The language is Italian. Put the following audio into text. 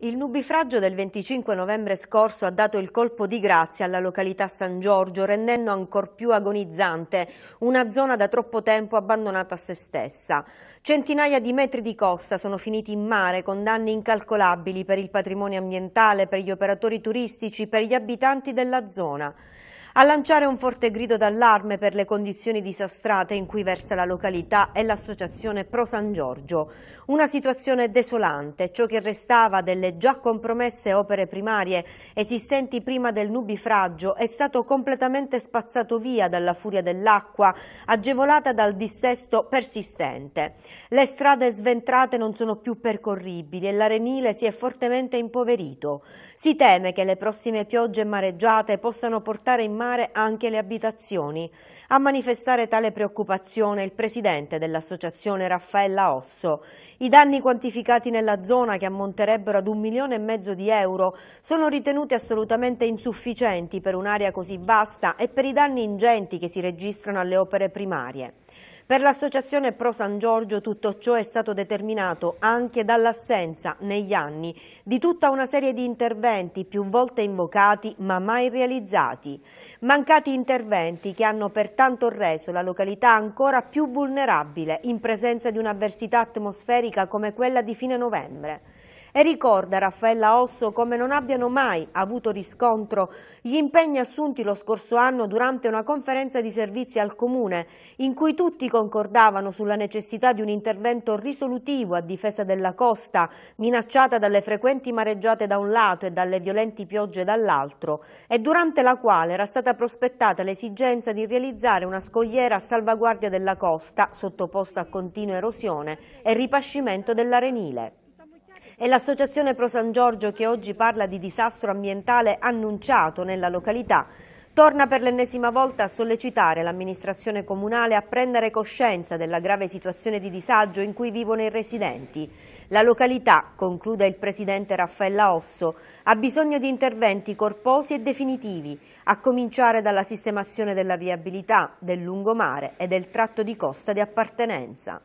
Il nubifragio del 25 novembre scorso ha dato il colpo di grazia alla località San Giorgio, rendendo ancor più agonizzante una zona da troppo tempo abbandonata a se stessa. Centinaia di metri di costa sono finiti in mare con danni incalcolabili per il patrimonio ambientale, per gli operatori turistici, per gli abitanti della zona. A lanciare un forte grido d'allarme per le condizioni disastrate in cui versa la località è l'associazione Pro San Giorgio. Una situazione desolante, ciò che restava delle già compromesse opere primarie esistenti prima del nubifragio è stato completamente spazzato via dalla furia dell'acqua, agevolata dal dissesto persistente. Le strade sventrate non sono più percorribili e l'arenile si è fortemente impoverito. Si teme che le prossime piogge mareggiate possano portare in mano allarmare anche le abitazioni. A manifestare tale preoccupazione il presidente dell'associazione Raffaella Osso. I danni quantificati nella zona, che ammonterebbero ad un milione e mezzo di euro, sono ritenuti assolutamente insufficienti per un'area così vasta e per i danni ingenti che si registrano alle opere primarie. Per l'associazione Pro San Giorgio tutto ciò è stato determinato anche dall'assenza negli anni di tutta una serie di interventi più volte invocati ma mai realizzati. Mancati interventi che hanno pertanto reso la località ancora più vulnerabile in presenza di un'avversità atmosferica come quella di fine novembre e ricorda Raffaella Osso come non abbiano mai avuto riscontro gli impegni assunti lo scorso anno durante una conferenza di servizi al Comune in cui tutti concordavano sulla necessità di un intervento risolutivo a difesa della costa minacciata dalle frequenti mareggiate da un lato e dalle violenti piogge dall'altro e durante la quale era stata prospettata l'esigenza di realizzare una scogliera a salvaguardia della costa sottoposta a continua erosione e ripascimento dell'arenile. E l'associazione Pro San Giorgio che oggi parla di disastro ambientale annunciato nella località torna per l'ennesima volta a sollecitare l'amministrazione comunale a prendere coscienza della grave situazione di disagio in cui vivono i residenti. La località, conclude il presidente Raffaella Osso, ha bisogno di interventi corposi e definitivi, a cominciare dalla sistemazione della viabilità, del lungomare e del tratto di costa di appartenenza.